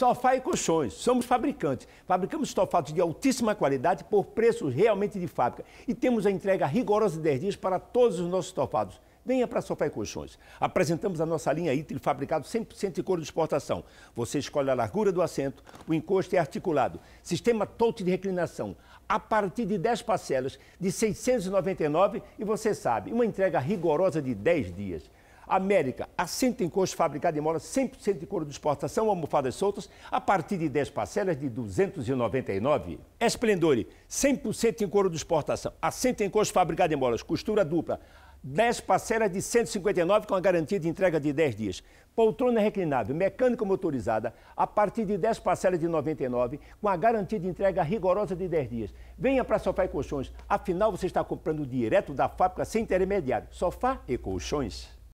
Sofá e colchões, somos fabricantes. Fabricamos estofados de altíssima qualidade por preços realmente de fábrica. E temos a entrega rigorosa de 10 dias para todos os nossos estofados. Venha para Sofá e Colchões. Apresentamos a nossa linha Itil fabricado 100% de couro de exportação. Você escolhe a largura do assento, o encosto é articulado. Sistema touch de reclinação. A partir de 10 parcelas de 699 e você sabe, uma entrega rigorosa de 10 dias. América, assento em coxo fabricado em mola 100% de couro de exportação, almofadas soltas, a partir de 10 parcelas de 299. Esplendore, 100% em couro de exportação, assento em coxo fabricado em molas, costura dupla, 10 parcelas de 159 com a garantia de entrega de 10 dias. Poltrona reclinável, mecânica motorizada, a partir de 10 parcelas de 99 com a garantia de entrega rigorosa de 10 dias. Venha para Sofá e Colchões, afinal você está comprando direto da fábrica sem intermediário. Sofá e Colchões.